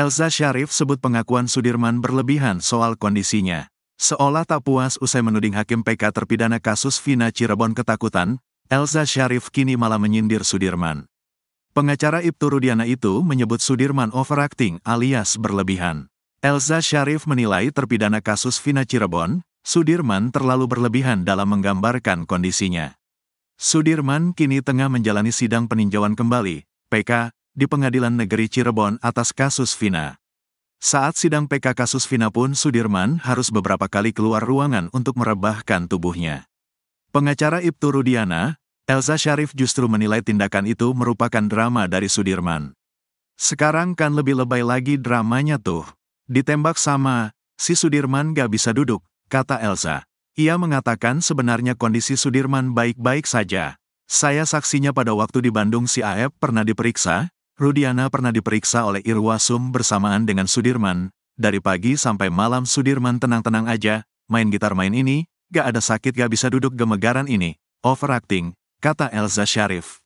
Elsa Sharif sebut pengakuan Sudirman berlebihan soal kondisinya. Seolah tak puas usai menuding Hakim PK terpidana kasus Vina Cirebon ketakutan, Elsa Sharif kini malah menyindir Sudirman. Pengacara Ibtu Rudiana itu menyebut Sudirman overacting alias berlebihan. Elsa Sharif menilai terpidana kasus Vina Cirebon, Sudirman terlalu berlebihan dalam menggambarkan kondisinya. Sudirman kini tengah menjalani sidang peninjauan kembali, PK, di Pengadilan Negeri Cirebon atas kasus Vina. Saat sidang PK kasus Vina pun Sudirman harus beberapa kali keluar ruangan untuk merebahkan tubuhnya. Pengacara Ibtu Rudiana, Elsa Syarif justru menilai tindakan itu merupakan drama dari Sudirman. Sekarang kan lebih lebay lagi dramanya tuh. Ditembak sama, si Sudirman gak bisa duduk, kata Elsa. Ia mengatakan sebenarnya kondisi Sudirman baik-baik saja. Saya saksinya pada waktu di Bandung si Aep pernah diperiksa, Rudiana pernah diperiksa oleh Irwasum bersamaan dengan Sudirman. Dari pagi sampai malam Sudirman tenang-tenang aja, main gitar main ini, gak ada sakit gak bisa duduk gemegaran ini, overacting, kata Elza Syarif.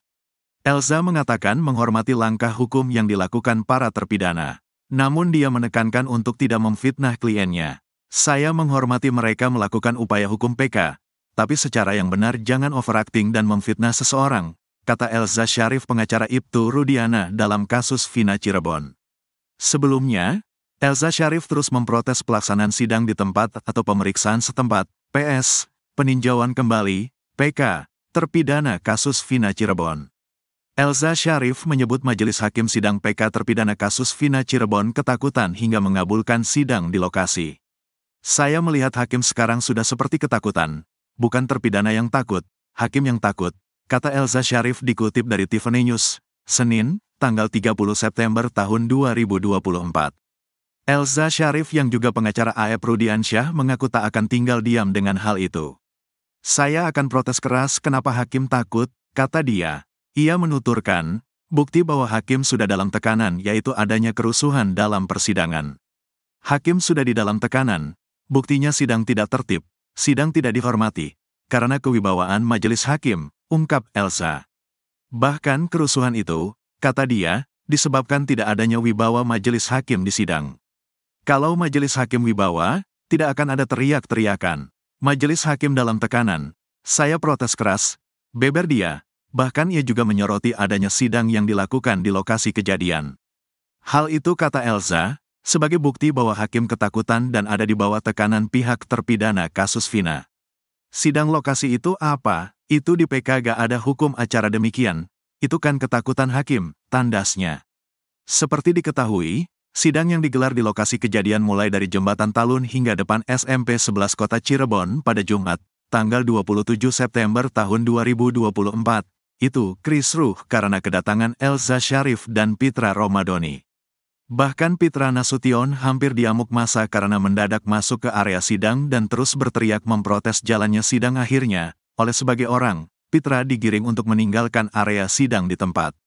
Elza mengatakan menghormati langkah hukum yang dilakukan para terpidana. Namun dia menekankan untuk tidak memfitnah kliennya. Saya menghormati mereka melakukan upaya hukum PK, tapi secara yang benar jangan overacting dan memfitnah seseorang, kata Elza Syarif pengacara Ibtu Rudiana dalam kasus Vina Cirebon. Sebelumnya, Elza Syarif terus memprotes pelaksanaan sidang di tempat atau pemeriksaan setempat, PS, peninjauan kembali, PK, terpidana kasus Vina Cirebon. Elza Syarif menyebut majelis hakim sidang PK terpidana kasus Vina Cirebon ketakutan hingga mengabulkan sidang di lokasi. Saya melihat hakim sekarang sudah seperti ketakutan, bukan terpidana yang takut, hakim yang takut, kata Elsa Sharif dikutip dari Tiffany News, Senin, tanggal 30 September tahun 2024. Elsa Syarif yang juga pengacara Aep Rudiansyah mengaku tak akan tinggal diam dengan hal itu. Saya akan protes keras kenapa hakim takut, kata dia. Ia menuturkan, bukti bahwa hakim sudah dalam tekanan yaitu adanya kerusuhan dalam persidangan. Hakim sudah di dalam tekanan, buktinya sidang tidak tertib, sidang tidak dihormati, karena kewibawaan majelis hakim, ungkap Elsa. Bahkan kerusuhan itu, kata dia, disebabkan tidak adanya wibawa majelis hakim di sidang. Kalau majelis hakim wibawa, tidak akan ada teriak-teriakan. Majelis hakim dalam tekanan. Saya protes keras, beber dia. Bahkan ia juga menyoroti adanya sidang yang dilakukan di lokasi kejadian. Hal itu kata Elsa, sebagai bukti bahwa hakim ketakutan dan ada di bawah tekanan pihak terpidana kasus Vina. Sidang lokasi itu apa? Itu di PK gak ada hukum acara demikian. Itu kan ketakutan hakim, tandasnya. Seperti diketahui, sidang yang digelar di lokasi kejadian mulai dari Jembatan Talun hingga depan SMP 11 Kota Cirebon pada Jumat, tanggal 27 September tahun 2024. Itu Chris karena kedatangan Elza Sharif dan Pitra Romadoni. Bahkan Pitra Nasution hampir diamuk masa karena mendadak masuk ke area sidang dan terus berteriak memprotes jalannya sidang akhirnya, oleh sebagai orang, Pitra digiring untuk meninggalkan area sidang di tempat.